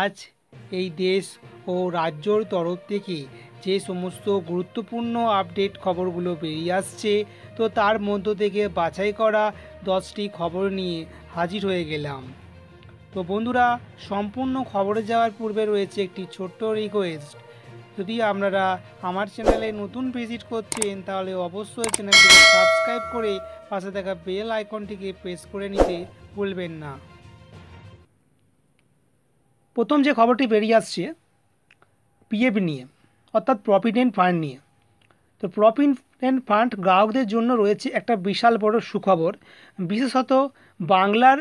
আজ এই দেশ ও রাজ্যর তরফ থেকে যে সমস্ত গুরুত্বপূর্ণ আপডেট খবরগুলো বেরিয়ে আসছে তো তার মধ্য থেকে বাছাই করা দশটি খবর নিয়ে হাজির হয়ে গেলাম তো বন্ধুরা সম্পূর্ণ খবরে যাওয়ার পূর্বে রয়েছে একটি ছোট্ট রিকোয়েস্ট যদি আপনারা আমার চ্যানেলে নতুন ভিজিট করছেন তাহলে অবশ্যই চ্যানেলটিকে সাবস্ক্রাইব করে পাশে থাকা বেল আইকনটিকে প্রেস করে নিতে ভুলবেন না প্রথম যে খবরটি বেরিয়ে আসছে পিএফ নিয়ে অর্থাৎ প্রভিডেন্ট ফান্ড নিয়ে তো প্রভিডেন্ট ফান্ড গ্রাহকদের জন্য রয়েছে একটা বিশাল বড় সুখবর বিশেষত বাংলার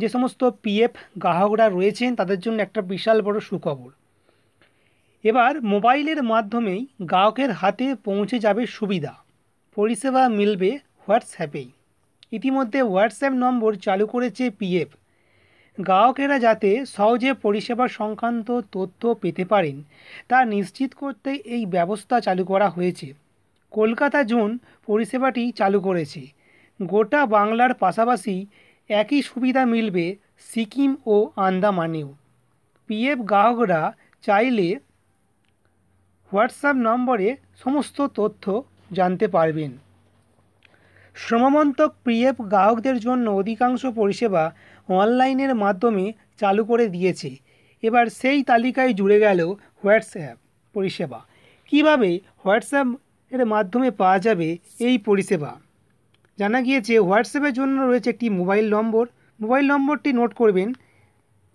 যে সমস্ত পিএফ গ্রাহকরা রয়েছেন তাদের জন্য একটা বিশাল বড় সুখবর এবার মোবাইলের মাধ্যমেই গ্রাহকের হাতে পৌঁছে যাবে সুবিধা পরিষেবা মিলবে হোয়াটসঅ্যাপেই ইতিমধ্যে হোয়াটসঅ্যাপ নম্বর চালু করেছে পিএফ গ্রাহকেরা যাতে সহজে পরিষেবা সংক্রান্ত তথ্য পেতে পারেন তা নিশ্চিত করতে এই ব্যবস্থা চালু করা হয়েছে কলকাতা জোন পরিষেবাটি চালু করেছে গোটা বাংলার পাশাপাশি একই সুবিধা মিলবে সিকিম ও আন্দামানেও পিএফ গ্রাহকরা চাইলে হোয়াটসঅ্যাপ নম্বরে সমস্ত তথ্য জানতে পারবেন শ্রমমন্তক পিএফ গ্রাহকদের জন্য অধিকাংশ পরিষেবা অনলাইনের মাধ্যমে চালু করে দিয়েছে এবার সেই তালিকায় জুড়ে গেল হোয়াটসঅ্যাপ পরিষেবা কিভাবে হোয়াটসঅ্যাপ এর মাধ্যমে পাওয়া যাবে এই পরিষেবা জানা গিয়েছে হোয়াটসঅ্যাপের জন্য রয়েছে একটি মোবাইল নম্বর মোবাইল নম্বরটি নোট করবেন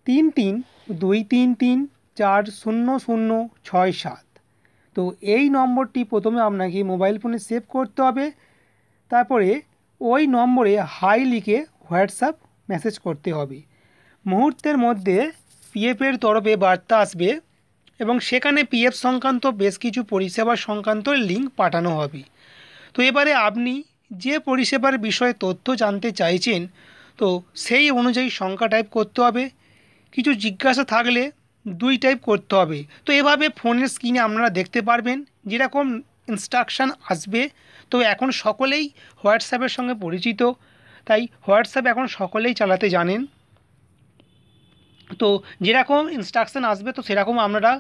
তিন তিন দুই তিন তিন চার শূন্য শূন্য ছয় সাত তো এই নম্বরটি প্রথমে আপনাকে মোবাইল ফোনে সেভ করতে হবে তারপরে ওই নম্বরে হাই লিখে হোয়াটসঅ্যাপ মেসেজ করতে হবে মুহূর্তের মধ্যে পিএফের তরফে বার্তা আসবে এবং সেখানে পিএফ সংক্রান্ত বেশ কিছু পরিষেবা সংক্রান্ত লিঙ্ক পাঠানো হবে তো এবারে আপনি যে পরিষেবার বিষয়ে তথ্য জানতে চাইছেন তো সেই অনুযায়ী সংখ্যা টাইপ করতে হবে কিছু জিজ্ঞাসা থাকলে দুই টাইপ করতে হবে তো এভাবে ফোনের স্ক্রিনে আপনারা দেখতে পারবেন যেরকম ইনস্ট্রাকশান আসবে তো এখন সকলেই হোয়াটসঅ্যাপের সঙ্গে পরিচিত তাই হোয়াটসঅ্যাপ এখন সকলেই চালাতে জানেন তো যেরকম ইনস্ট্রাকশান আসবে তো সেরকম আপনারা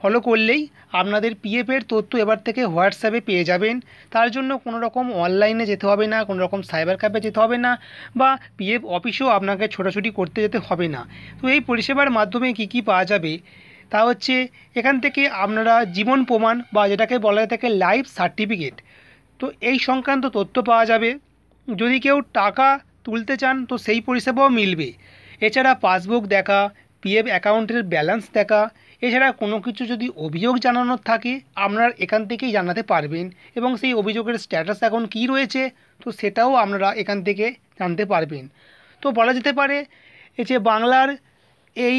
ফলো করলেই আপনাদের পিএফের তথ্য এবার থেকে হোয়াটসঅ্যাপে পেয়ে যাবেন তার জন্য কোনো রকম অনলাইনে যেতে হবে না কোনো রকম সাইবার ক্যাফে যেতে হবে না বা পিএফ অফিসেও আপনাকে ছোটাছুটি করতে যেতে হবে না তো এই পরিষেবার মাধ্যমে কি কি পাওয়া যাবে তা হচ্ছে এখান থেকে আপনারা জীবন প্রমাণ বা যেটাকে বলা থাকে লাইফ সার্টিফিকেট তো এই সংক্রান্ত তথ্য পাওয়া যাবে যদি কেউ টাকা তুলতে চান তো সেই পরিষেবাও মিলবে এছাড়া পাসবুক দেখা পিএফ অ্যাকাউন্টের ব্যালেন্স দেখা এছাড়া কোনো কিছু যদি অভিযোগ জানানোর থাকে আপনারা এখান থেকেই জানাতে পারবেন এবং সেই অভিযোগের স্ট্যাটাস এখন কি রয়েছে তো সেটাও আপনারা এখান থেকে জানতে পারবেন তো বলা যেতে পারে এই যে বাংলার এই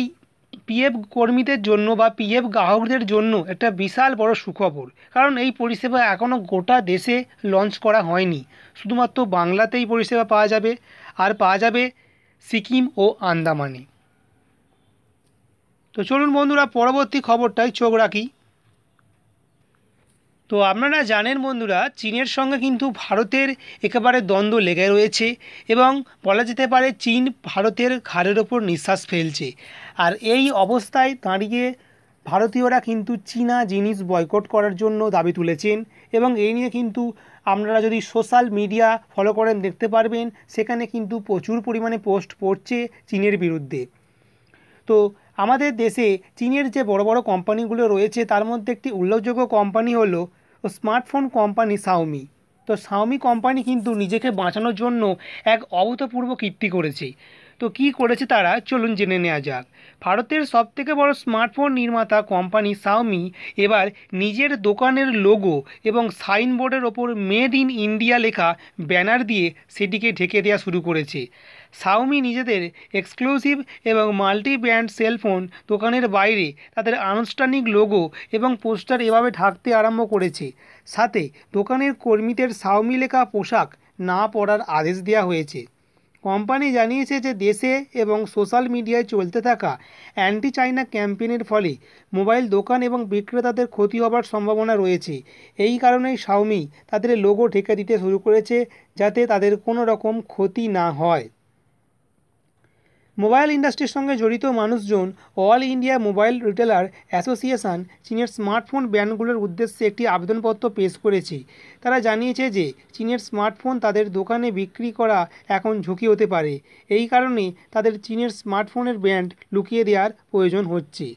পিএফ কর্মীদের জন্য বা পিএফ গ্রাহকদের জন্য একটা বিশাল বড় সুখবর কারণ এই পরিষেবা এখনও গোটা দেশে লঞ্চ করা হয়নি শুধুমাত্র বাংলাতেই পরিষেবা পাওয়া যাবে আর পাওয়া যাবে সিকিম ও আন্দামানে তো চলুন বন্ধুরা পরবর্তী খবরটাই চোখ রাখি তো আপনারা জানেন বন্ধুরা চীনের সঙ্গে কিন্তু ভারতের একেবারে দ্বন্দ্ব লেগে রয়েছে এবং বলা যেতে পারে চীন ভারতের ঘাড়ের ওপর নিঃশ্বাস ফেলছে আর এই অবস্থায় দাঁড়িয়ে ভারতীয়রা কিন্তু চীনা জিনিস বয়কট করার জন্য দাবি তুলেছেন এবং এই নিয়ে কিন্তু আপনারা যদি সোশ্যাল মিডিয়া ফলো করেন দেখতে পারবেন সেখানে কিন্তু প্রচুর পরিমাণে পোস্ট পড়ছে চীনের বিরুদ্ধে তো আমাদের দেশে চীনের যে বড় বড় কোম্পানিগুলো রয়েছে তার মধ্যে একটি উল্লেখযোগ্য কোম্পানি হলো স্মার্টফোন কোম্পানি সাউমি তো সাউমি কোম্পানি কিন্তু নিজেকে বাঁচানোর জন্য এক অভূতপূর্ব কীর্তি করেছে তো কি করেছে তারা চলুন জেনে নেওয়া যাক ভারতের সবথেকে বড় স্মার্টফোন নির্মাতা কোম্পানি সাউমি এবার নিজের দোকানের লোগো এবং সাইনবোর্ডের ওপর মেড ইন ইন্ডিয়া লেখা ব্যানার দিয়ে সেটিকে ঢেকে দেওয়া শুরু করেছে সাউমি নিজেদের এক্সক্লুসিভ এবং মাল্টি ব্র্যান্ড সেলফোন দোকানের বাইরে তাদের আনুষ্ঠানিক লোগো এবং পোস্টার এভাবে ঢাকতে আরম্ভ করেছে সাথে দোকানের কর্মীদের সাউমি লেখা পোশাক না পরার আদেশ দেওয়া হয়েছে কোম্পানি জানিয়েছে যে দেশে এবং সোশ্যাল মিডিয়ায় চলতে থাকা অ্যান্টি চাইনা ক্যাম্পেনের ফলে মোবাইল দোকান এবং বিক্রেতাদের ক্ষতি হবার সম্ভাবনা রয়েছে এই কারণেই শাওমি তাদের লোগো ঠেকে দিতে শুরু করেছে যাতে তাদের কোনো রকম ক্ষতি না হয় মোবাইল ইন্ডাস্ট্রির সঙ্গে জড়িত মানুষজন All India Mobile Retailer Association চীনের স্মার্টফোন ব্র্যান্ডগুলোর উদ্দেশ্যে একটি আবেদনপত্র পেশ করেছে তারা জানিয়েছে যে চীনের স্মার্টফোন তাদের দোকানে বিক্রি করা এখন ঝুঁকি হতে পারে এই কারণে তাদের চীনের স্মার্টফোনের ব্র্যান্ড লুকিয়ে দেওয়ার প্রয়োজন হচ্ছে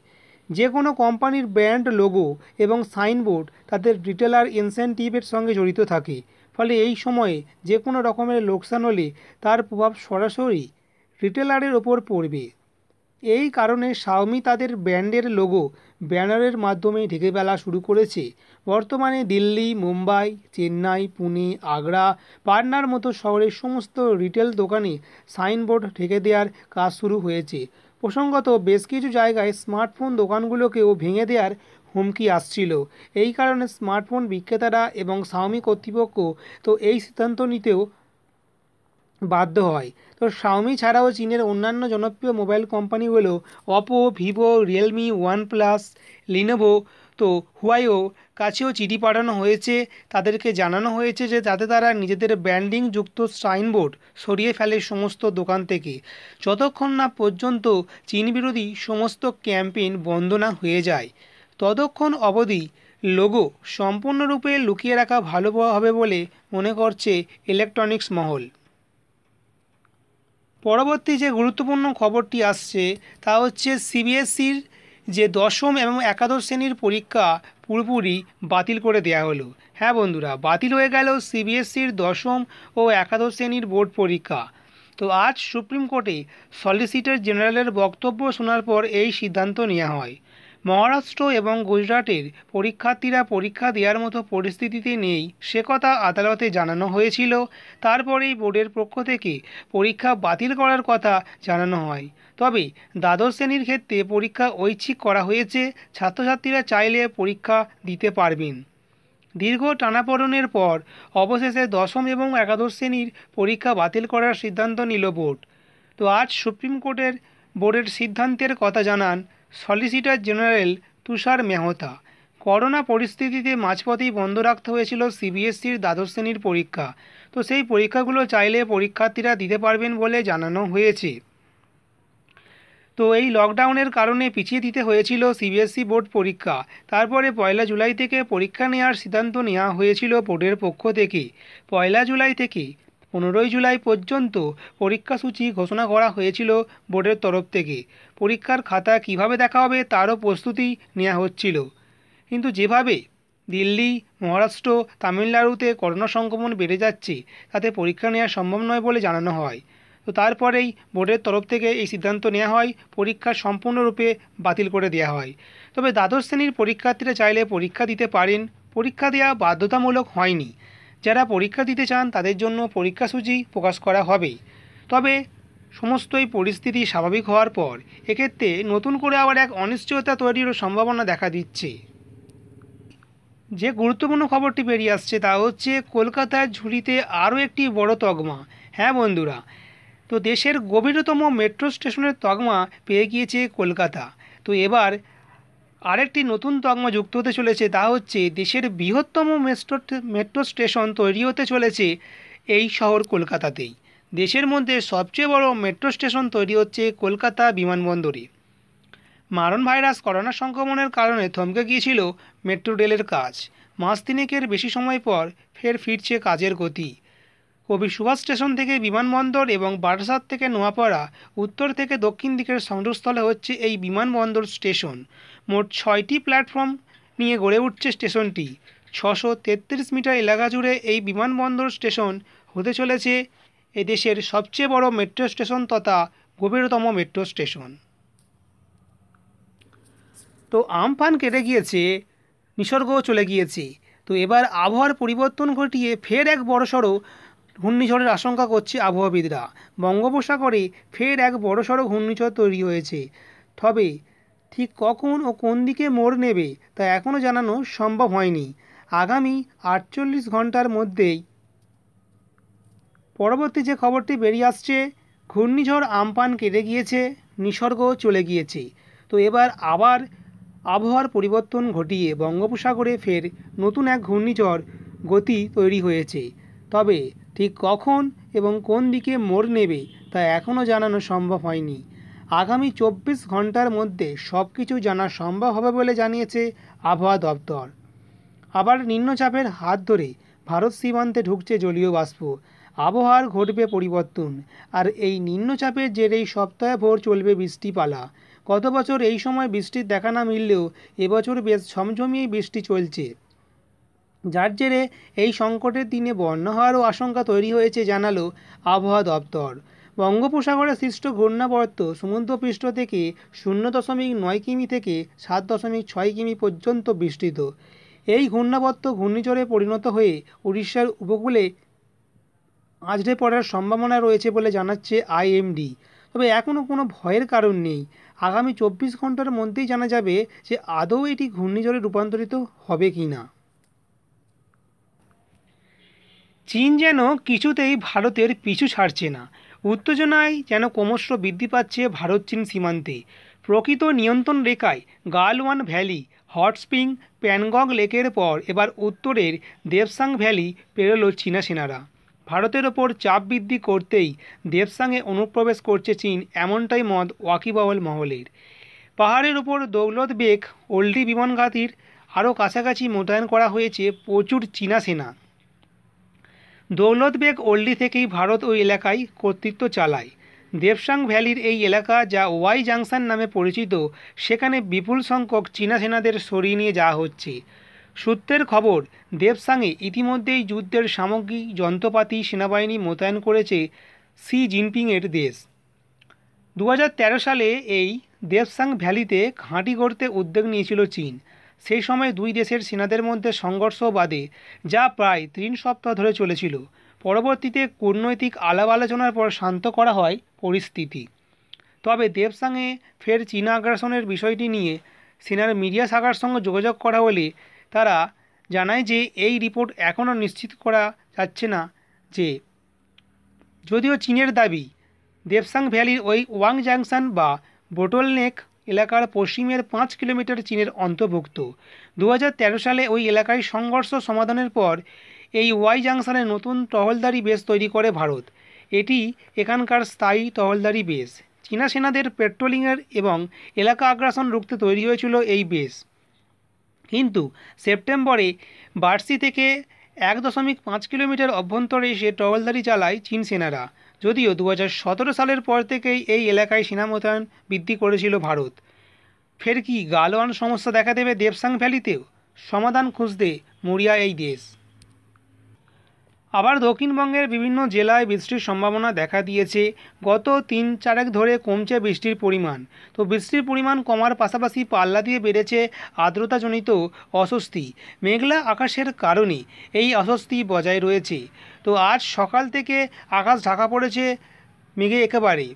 যে কোনো কোম্পানির ব্র্যান্ড লোগো এবং সাইনবোর্ড তাদের রিটেলার ইনসেন্টিভের সঙ্গে জড়িত থাকে ফলে এই সময়ে যে কোনো রকমের লোকসান হলে তার প্রভাব সরাসরি রিটেলারের ওপর পড়বে এই কারণে শাওমি তাদের ব্র্যান্ডের লোগো ব্যানারের মাধ্যমে ঢেকে ফেলা শুরু করেছে বর্তমানে দিল্লি মুম্বাই চেন্নাই পুনে আগ্রা পাটনার মতো শহরের সমস্ত রিটেল দোকানে সাইনবোর্ড ঢেকে দেওয়ার কাজ শুরু হয়েছে প্রসঙ্গত বেশ কিছু জায়গায় স্মার্টফোন দোকানগুলোকেও ভেঙে দেওয়ার হুমকি আসছিল এই কারণে স্মার্টফোন বিক্রেতারা এবং শাওমি কর্তৃপক্ষ তো এই সিদ্ধান্ত নিতেও বাধ্য হয় তো শাওমি ছাড়াও চীনের অন্যান্য জনপ্রিয় মোবাইল কোম্পানি হলো Oppo Vivo Realme OnePlus Lenovo তো হুয়াইও কাছেও চিঠি পাঠানো হয়েছে তাদেরকে জানানো হয়েছে যে যাতে তারা নিজেদের ব্র্যান্ডিং যুক্ত সাইনবোর্ড সরিয়ে ফেলে সমস্ত দোকান থেকে যতক্ষণ না পর্যন্ত চীন বিরোধী সমস্ত ক্যাম্পেইন বন্ধ না হয়ে যায় ততক্ষণ অবধি লোগো সম্পূর্ণরূপে লুকিয়ে রাখা ভালো হবে বলে মনে করছে ইলেকট্রনিক্স মহল পরবর্তী যে গুরুত্বপূর্ণ খবরটি আসছে তা হচ্ছে সিবিএসসির যে দশম এবং একাদশ শ্রেণীর পরীক্ষা পুরোপুরি বাতিল করে দেয়া হলো হ্যাঁ বন্ধুরা বাতিল হয়ে গেল সিবিএসসির দশম ও একাদশ শ্রেণীর বোর্ড পরীক্ষা তো আজ সুপ্রিম কোর্টে সলিসিটর জেনারেলের বক্তব্য শোনার পর এই সিদ্ধান্ত নেওয়া হয় মহারাষ্ট্র এবং গুজরাটের পরীক্ষার্থীরা পরীক্ষা দেওয়ার মতো পরিস্থিতিতে নেই সে কথা আদালতে জানানো হয়েছিল তারপরেই বোর্ডের পক্ষ থেকে পরীক্ষা বাতিল করার কথা জানানো হয় তবে দ্বাদশ শ্রেণীর ক্ষেত্রে পরীক্ষা ঐচ্ছিক করা হয়েছে ছাত্রছাত্রীরা চাইলে পরীক্ষা দিতে পারবেন দীর্ঘ টানাপড়নের পর অবশেষে দশম এবং একাদশ শ্রেণীর পরীক্ষা বাতিল করার সিদ্ধান্ত নিল বোর্ড তো আজ সুপ্রিম কোর্টের বোর্ডের সিদ্ধান্তের কথা জানান solicitor general Tushar Mehta corona পরিস্থিতিতে মাঝপথেই বন্ধ রাখতে হয়েছিল সিবিএসসির দ্বাদশ শ্রেণীর পরীক্ষা তো সেই পরীক্ষাগুলো চাইলে পরীক্ষার্থীরা দিতে পারবেন বলে জানানো হয়েছে তো এই লকডাউনের কারণে পিছিয়ে দিতে হয়েছিল সিবিএসসি বোর্ড পরীক্ষা তারপরে পয়লা জুলাই থেকে পরীক্ষা নেওয়ার সিদ্ধান্ত নেওয়া হয়েছিল বোর্ডের পক্ষ থেকে পয়লা জুলাই থেকে পনেরোই জুলাই পর্যন্ত পরীক্ষাসূচি ঘোষণা করা হয়েছিল বোর্ডের তরফ থেকে পরীক্ষার খাতা কিভাবে দেখা হবে তারও প্রস্তুতি নেওয়া হচ্ছিল কিন্তু যেভাবে দিল্লি মহারাষ্ট্র তামিলনাড়ুতে করোনা সংক্রমণ বেড়ে যাচ্ছে তাতে পরীক্ষা নেওয়া সম্ভব নয় বলে জানানো হয় তো তারপরেই বোর্ডের তরফ থেকে এই সিদ্ধান্ত নেওয়া হয় পরীক্ষা সম্পূর্ণরূপে বাতিল করে দেওয়া হয় তবে দ্বাদশ শ্রেণীর পরীক্ষার্থীরা চাইলে পরীক্ষা দিতে পারেন পরীক্ষা দেওয়া বাধ্যতামূলক হয়নি যারা পরীক্ষা দিতে চান তাদের জন্য পরীক্ষাসূচি প্রকাশ করা হবে তবে সমস্তই পরিস্থিতি স্বাভাবিক হওয়ার পর এক্ষেত্রে নতুন করে আবার এক অনিশ্চয়তা তৈরিরও সম্ভাবনা দেখা দিচ্ছে যে গুরুত্বপূর্ণ খবরটি বেরিয়ে আসছে তা হচ্ছে কলকাতার ঝুলিতে আরও একটি বড় তগমা হ্যাঁ বন্ধুরা তো দেশের গভীরতম মেট্রো স্টেশনের তগমা পেয়ে গিয়েছে কলকাতা তো এবার আরেকটি নতুন তকমা যুক্ত হতে চলেছে তা হচ্ছে দেশের বৃহত্তম মেট্রো মেট্রো স্টেশন তৈরি হতে চলেছে এই শহর কলকাতাতেই দেশের মধ্যে সবচেয়ে বড় মেট্রো স্টেশন তৈরি হচ্ছে কলকাতা বিমানবন্দরে মারণ ভাইরাস করোনা সংক্রমণের কারণে থমকে গিয়েছিল মেট্রো রেলের কাজ মাস তিনেকের বেশি সময় পর ফের ফিরছে কাজের গতি কবি সুভাষ স্টেশন থেকে বিমানবন্দর এবং বারাসাত থেকে নোয়াপাড়া উত্তর থেকে দক্ষিণ দিকের সংযোগস্থলে হচ্ছে এই বিমানবন্দর স্টেশন মোট ছয়টি প্ল্যাটফর্ম নিয়ে গড়ে উঠছে স্টেশনটি ছশো তেত্রিশ মিটার এলাকা জুড়ে এই বিমানবন্দর স্টেশন হতে চলেছে এদেশের সবচেয়ে বড় মেট্রো স্টেশন তথা গভীরতম মেট্রো স্টেশন তো আমফান কেটে গিয়েছে নিসর্গও চলে গিয়েছে তো এবার আবহাওয়ার পরিবর্তন ঘটিয়ে ফের এক বড়সড় ঘূর্ণিঝড়ের আশঙ্কা করছে আবহাওয়াবিদরা বঙ্গোপসাগরে ফের এক বড়সড় ঘূর্ণিঝড় তৈরি হয়েছে তবে ঠিক কখন ও কোন দিকে মোড় নেবে তা এখনও জানানো সম্ভব হয়নি আগামী আটচল্লিশ ঘন্টার মধ্যেই পরবর্তী যে খবরটি বেরিয়ে আসছে ঘূর্ণিঝড় আমপান কেটে গিয়েছে নিসর্গ চলে গিয়েছে তো এবার আবার আবহাওয়ার পরিবর্তন ঘটিয়ে বঙ্গোপসাগরে ফের নতুন এক ঘূর্ণিঝড় গতি তৈরি হয়েছে তবে ঠিক কখন এবং কোন দিকে মোড় নেবে তা এখনও জানানো সম্ভব হয়নি আগামী চব্বিশ ঘন্টার মধ্যে সব কিছু জানা সম্ভব হবে বলে জানিয়েছে আবহাওয়া দপ্তর আবার নিম্নচাপের হাত ধরে ভারত সীমান্তে ঢুকছে জলীয় বাষ্প আবহাওয়ার ঘটবে পরিবর্তন আর এই নিম্নচাপের জেরেই সপ্তাহে ভোর চলবে বৃষ্টিপালা গত বছর এই সময় বৃষ্টির দেখা না মিললেও এবছর বেশ ঝমঝমিয়েই বৃষ্টি চলছে যার জেরে এই সংকটের দিনে বন্যা হওয়ারও আশঙ্কা তৈরি হয়েছে জানালো আবহাওয়া দপ্তর বঙ্গোপসাগরে সৃষ্ট ঘূর্ণাবর্ত সমুদ্রপৃষ্ঠ থেকে শূন্য দশমিক নয় কিমি থেকে সাত দশমিক ছয় কিমি পর্যন্ত বিস্তৃত এই ঘূর্ণাবর্ত ঘূর্ণিঝড়ে পরিণত হয়ে উড়িষ্যার উপকূলে আঁচড়ে পড়ার সম্ভাবনা রয়েছে বলে জানাচ্ছে আইএমডি তবে এখনও কোনো ভয়ের কারণ নেই আগামী চব্বিশ ঘন্টার মধ্যেই জানা যাবে যে আদৌ এটি ঘূর্ণিঝড়ে রূপান্তরিত হবে কি না চীন যেন কিছুতেই ভারতের পিছু ছাড়ছে না উত্তেজনায় যেন ক্রমশ বৃদ্ধি পাচ্ছে ভারত চীন সীমান্তে প্রকৃত নিয়ন্ত্রণ রেখায় গালওয়ান ভ্যালি হটস্পিং প্যানগং লেকের পর এবার উত্তরের দেবসাং ভ্যালি পেরোল চীনা সেনারা ভারতের ওপর চাপ বৃদ্ধি করতেই দেবসাংয়ে অনুপ্রবেশ করছে চীন এমনটাই মত ওয়াকিবাওয়াল মহলের পাহাড়ের ওপর দৌলত বেগ ওল্ডি বিমানঘাতির আরও কাছাকাছি মোতায়েন করা হয়েছে প্রচুর চীনা সেনা দৌলত বেগ ওল্ডি থেকেই ভারত ওই এলাকায় কর্তৃত্ব চালায় দেবসাং ভ্যালির এই এলাকা যা ওয়াই জাংশন নামে পরিচিত সেখানে বিপুল সংখ্যক চীনা সেনাদের সরিয়ে নিয়ে যাওয়া হচ্ছে সূত্রের খবর দেবসাংয়ে ইতিমধ্যেই যুদ্ধের সামগ্রী যন্ত্রপাতি সেনাবাহিনী মোতায়েন করেছে সি জিনপিংয়ের দেশ দু সালে এই দেবসাং ভ্যালিতে ঘাঁটি গড়তে উদ্যোগ নিয়েছিল চীন সেই সময় দুই দেশের সেনাদের মধ্যে সংঘর্ষ বাদে যা প্রায় তিন সপ্তাহ ধরে চলেছিল পরবর্তীতে কূটনৈতিক আলাপ আলোচনার পর শান্ত করা হয় পরিস্থিতি তবে দেবসাংয়ে ফের চীনা আগ্রাসনের বিষয়টি নিয়ে সেনার মিডিয়া শাখার সঙ্গে যোগাযোগ করা হলে তারা জানায় যে এই রিপোর্ট এখনও নিশ্চিত করা যাচ্ছে না যে যদিও চীনের দাবি দেবসাং ভ্যালির ওই ওয়াং জাংশন বা বোটল নেক এলাকার পশ্চিমের পাঁচ কিলোমিটার চীনের অন্তর্ভুক্ত দু সালে ওই এলাকায় সংঘর্ষ সমাধানের পর এই ওয়াই জাংশনে নতুন টহলদারি বেস তৈরি করে ভারত এটি এখানকার স্থায়ী টহলদারি বেস চীনা সেনাদের পেট্রোলিংয়ের এবং এলাকা আগ্রাসন রুখতে তৈরি হয়েছিল এই বেস কিন্তু সেপ্টেম্বরে বার্সি থেকে এক দশমিক পাঁচ কিলোমিটার অভ্যন্তরে এসে টহলদারি চালায় চীন সেনারা যদিও দু সালের পর থেকেই এই এলাকায় সেনা মোতায়েন বৃদ্ধি করেছিল ভারত ফের কি গালোয়ান সমস্যা দেখা দেবে দেবসাং ভ্যালিতেও সমাধান খুঁজতে মরিয়া এই দেশ আবার দক্ষিণবঙ্গের বিভিন্ন জেলায় বৃষ্টির সম্ভাবনা দেখা দিয়েছে গত তিন চারেক ধরে কমছে বৃষ্টির পরিমাণ তো বৃষ্টির পরিমাণ কমার পাশাপাশি পাল্লা দিয়ে বেড়েছে আর্দ্রতাজনিত অস্বস্তি মেঘলা আকাশের কারণে এই অস্বস্তি বজায় রয়েছে তো আজ সকাল থেকে আকাশ ঢাকা পড়েছে মেঘে একেবারে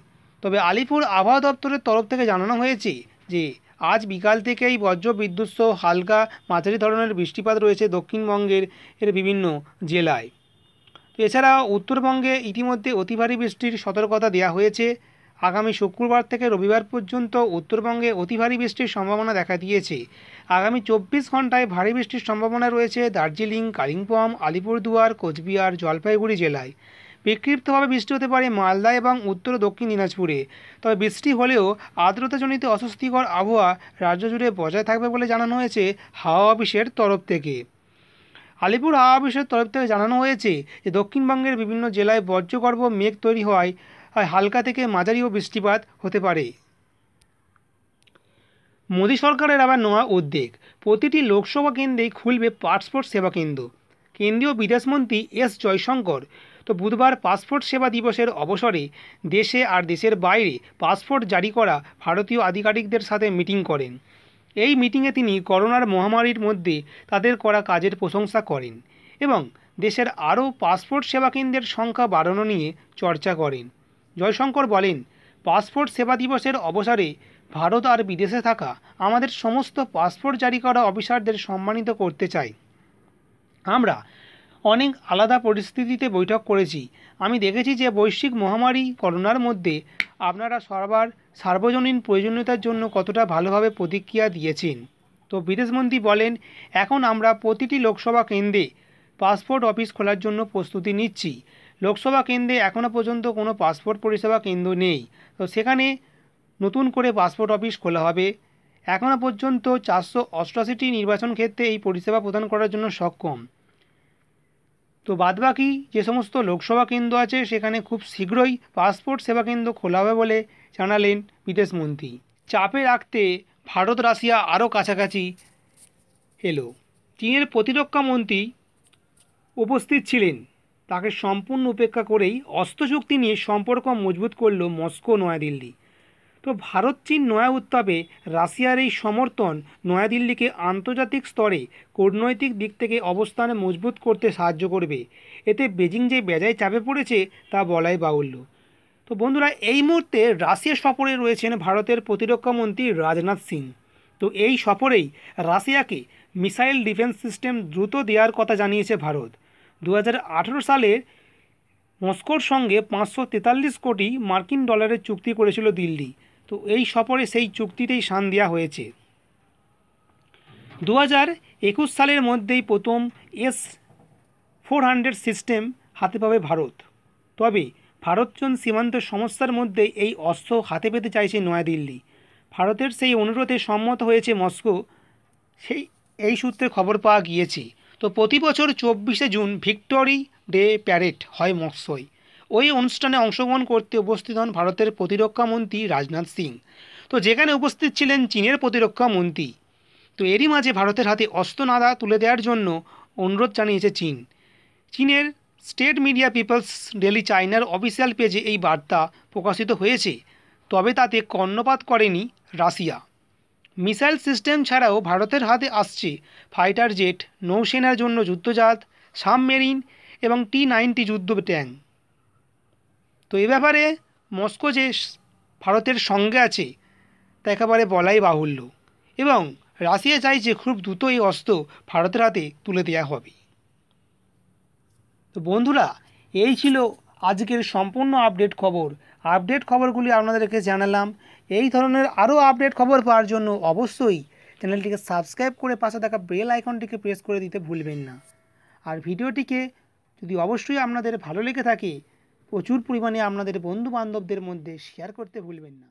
তবে আলিপুর আবহাওয়া দপ্তরের তরফ থেকে জানানো হয়েছে যে আজ বিকাল থেকেই বজ্র বিদ্যুৎসহ হালকা মাঝারি ধরনের বৃষ্টিপাত রয়েছে দক্ষিণবঙ্গের এর বিভিন্ন জেলায় এছাড়াও এছাড়া উত্তরবঙ্গে ইতিমধ্যে অতিভারী বৃষ্টির সতর্কতা দেওয়া হয়েছে আগামী শুক্রবার থেকে রবিবার পর্যন্ত উত্তরবঙ্গে অতি ভারী বৃষ্টির সম্ভাবনা দেখা দিয়েছে আগামী চব্বিশ ঘন্টায় ভারী বৃষ্টির সম্ভাবনা রয়েছে দার্জিলিং কালিম্পং আলিপুরদুয়ার কোচবিহার জলপাইগুড়ি জেলায় বিক্ষিপ্তভাবে বৃষ্টি হতে পারে মালদা এবং উত্তর ও দক্ষিণ দিনাজপুরে তবে বৃষ্টি হলেও আর্দ্রতাজনিত অস্বস্তিকর আবহাওয়া রাজ্য জুড়ে বজায় থাকবে বলে জানানো হয়েছে হাওয়া অফিসের তরফ থেকে আলিপুর হাওয়া অফিসের তরফ থেকে জানানো হয়েছে যে দক্ষিণবঙ্গের বিভিন্ন জেলায় বর্জ্যগর্ভ মেঘ তৈরি হওয়ায় হালকা থেকে মাঝারিও বৃষ্টিপাত হতে পারে মোদী সরকারের আবার নয়া উদ্যোগ প্রতিটি লোকসভা কেন্দ্রেই খুলবে পাসপোর্ট সেবা কেন্দ্র কেন্দ্রীয় বিদেশমন্ত্রী এস জয়শঙ্কর তো বুধবার পাসপোর্ট সেবা দিবসের অবসরে দেশে আর দেশের বাইরে পাসপোর্ট জারি করা ভারতীয় আধিকারিকদের সাথে মিটিং করেন এই মিটিংয়ে তিনি করোনার মহামারীর মধ্যে তাদের করা কাজের প্রশংসা করেন এবং দেশের আরও পাসপোর্ট সেবা কেন্দ্রের সংখ্যা বাড়ানো নিয়ে চর্চা করেন জয়শঙ্কর বলেন পাসপোর্ট সেবা দিবসের অবসরে ভারত আর বিদেশে থাকা আমাদের সমস্ত পাসপোর্ট জারি করা অফিসারদের সম্মানিত করতে চাই আমরা অনেক আলাদা পরিস্থিতিতে বৈঠক করেছি আমি দেখেছি যে বৈশ্বিক মহামারী করোনার মধ্যে আপনারা সবার সার্বজনীন প্রয়োজনীয়তার জন্য কতটা ভালোভাবে প্রতিক্রিয়া দিয়েছেন তো বিদেশমন্ত্রী বলেন এখন আমরা প্রতিটি লোকসভা কেন্দ্রে পাসপোর্ট অফিস খোলার জন্য প্রস্তুতি নিচ্ছি লোকসভা কেন্দ্রে এখনও পর্যন্ত কোনো পাসপোর্ট পরিষেবা কেন্দ্র নেই তো সেখানে নতুন করে পাসপোর্ট অফিস খোলা হবে এখনও পর্যন্ত চারশো অষ্টআশিটি নির্বাচন ক্ষেত্রে এই পরিষেবা প্রদান করার জন্য সক্ষম তো বাদবাকি যে সমস্ত লোকসভা কেন্দ্র আছে সেখানে খুব শীঘ্রই পাসপোর্ট সেবা কেন্দ্র খোলা হবে বলে জানালেন বিদেশমন্ত্রী চাপে রাখতে ভারত রাশিয়া আরও কাছাকাছি এলো চীনের প্রতিরক্ষা মন্ত্রী উপস্থিত ছিলেন তাকে সম্পূর্ণ উপেক্ষা করেই অস্ত্র চুক্তি নিয়ে সম্পর্ক মজবুত করল মস্কো নয়াদিল্লি তো ভারত চীন নয়া উত্তাপে রাশিয়ার এই সমর্থন নয়াদিল্লিকে আন্তর্জাতিক স্তরে কূটনৈতিক দিক থেকে অবস্থানে মজবুত করতে সাহায্য করবে এতে বেজিং যে বেজায় চাপে পড়েছে তা বলাই বাহুল্য তো বন্ধুরা এই মুহূর্তে রাশিয়া সফরে রয়েছেন ভারতের প্রতিরক্ষামন্ত্রী রাজনাথ সিং তো এই সফরেই রাশিয়াকে মিসাইল ডিফেন্স সিস্টেম দ্রুত দেওয়ার কথা জানিয়েছে ভারত দু সালের মস্কোর সঙ্গে পাঁচশো কোটি মার্কিন ডলারের চুক্তি করেছিল দিল্লি তো এই সফরে সেই চুক্তিতেই সান দেওয়া হয়েছে দু একুশ সালের মধ্যেই প্রথম এস ফোর হান্ড্রেড সিস্টেম হাতে পাবে ভারত তবে ভারতচন সীমান্ত সমস্যার মধ্যে এই অস্ত্র হাতে পেতে চাইছে নয়াদিল্লি ভারতের সেই অনুরোধে সম্মত হয়েছে মস্কো সেই এই সূত্রে খবর পাওয়া গিয়েছে তো প্রতি বছর চব্বিশে জুন ভিক্টোরি ডে প্যারেড হয় মস্কোয় ওই অনুষ্ঠানে অংশগ্রহণ করতে উপস্থিত হন ভারতের প্রতিরক্ষামন্ত্রী রাজনাথ সিং তো যেখানে উপস্থিত ছিলেন চীনের প্রতিরক্ষামন্ত্রী তো এরই মাঝে ভারতের হাতে অস্ত্র নাদা তুলে দেওয়ার জন্য অনুরোধ জানিয়েছে চীন চীনের স্টেট মিডিয়া পিপলস ডেলি চাইনার অফিসিয়াল পেজে এই বার্তা প্রকাশিত হয়েছে তবে তাতে কর্ণপাত করেনি রাশিয়া মিসাইল সিস্টেম ছাড়াও ভারতের হাতে আসছে ফাইটার জেট নৌসেনার জন্য যুদ্ধজাত সাবমেরিন এবং টি নাইনটি যুদ্ধ ট্যাঙ্ক তো এ ব্যাপারে মস্কো যে ভারতের সঙ্গে আছে তা একেবারে বলাই বাহুল্য এবং রাশিয়া চাইছে খুব দ্রুত এই অস্ত্র ভারতের হাতে তুলে দেওয়া হবে তো বন্ধুরা এই ছিল আজকের সম্পূর্ণ আপডেট খবর আপডেট খবরগুলি আপনাদেরকে জানালাম এই ধরনের আরও আপডেট খবর পাওয়ার জন্য অবশ্যই চ্যানেলটিকে সাবস্ক্রাইব করে পাশে থাকা বেল আইকনটিকে প্রেস করে দিতে ভুলবেন না আর ভিডিওটিকে যদি অবশ্যই আপনাদের ভালো লেগে থাকে প্রচুর পরিমাণে আপনাদের বন্ধু বান্ধবদের মধ্যে শেয়ার করতে ভুলবেন না